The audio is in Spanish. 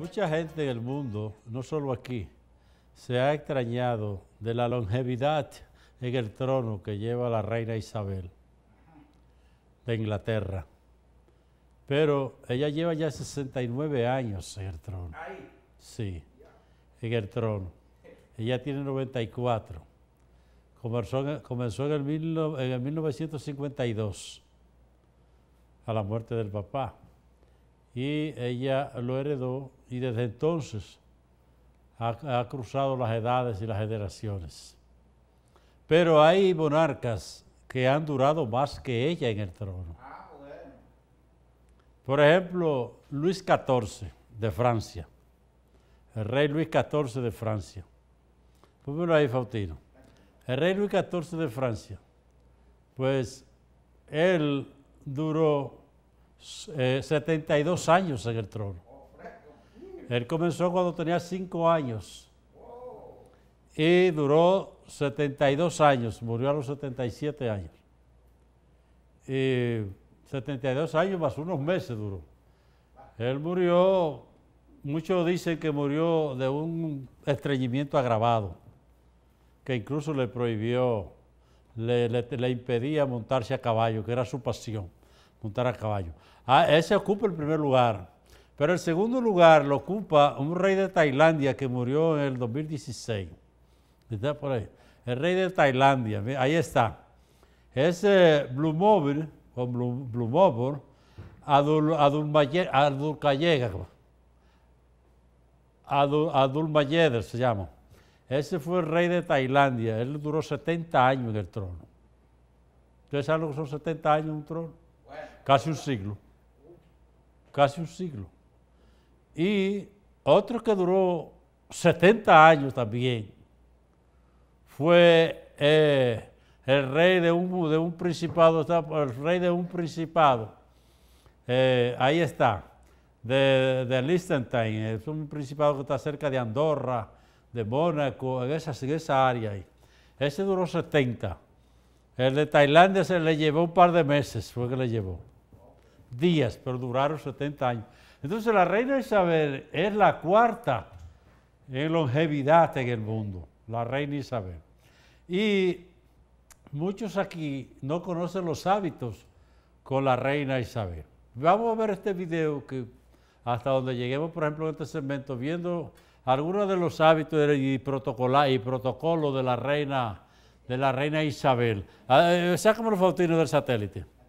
Mucha gente en el mundo, no solo aquí, se ha extrañado de la longevidad en el trono que lleva la reina Isabel de Inglaterra. Pero ella lleva ya 69 años en el trono. Sí, en el trono. Ella tiene 94. Comenzó, en, el en el 1952, a la muerte del papá y ella lo heredó y desde entonces ha, cruzado las edades y las generaciones. Pero hay monarcas que han durado más que ella en el trono. Ah, Por ejemplo, Luis XIV de Francia, el rey Luis XIV de Francia. Pónmelo ahí, Fautino. El rey Luis XIV de Francia, pues él duró 72 eh, años en el trono. Él comenzó cuando tenía 5 años y duró 72 años, murió a los 77 años. Y 72 años más unos meses duró. Él murió, muchos dicen que murió de un estreñimiento agravado, que incluso le prohibió, le impedía montarse a caballo, que era su pasión montar a caballo. Ah, ese ocupa el primer lugar. Pero el segundo lugar lo ocupa un rey de Tailandia que murió en el 2016. Está por ahí. El rey de Tailandia, ahí está. Ese Blue Mobile, o Blue, Blue Mobile, Adul, Adul, se llama. Ese fue el rey de Tailandia. Él duró 70 años en el trono. ¿Entonces algo lo que son 70 años en un trono? casi un siglo, casi un siglo. Y otro que duró 70 años también fue eh, el rey de un, principado, el eh, rey de un principado, ahí está, de, de Liechtenstein, es un principado que está cerca de Andorra, de Mónaco, en esa, en esa área ahí. Ese duró 70. El de Tailandia se le llevó un par de meses, fue que le llevó días, pero duraron 70 años. Entonces la reina Isabel es la cuarta en longevidad en el mundo, la reina Isabel. Y muchos aquí no conocen los hábitos con la reina Isabel. Vamos a ver este video que hasta donde lleguemos, por ejemplo, en este segmento, viendo algunos de los hábitos y, protocolos y protocolo de la reina, de la reina Isabel. Ah, eh, como los fautinos del satélite.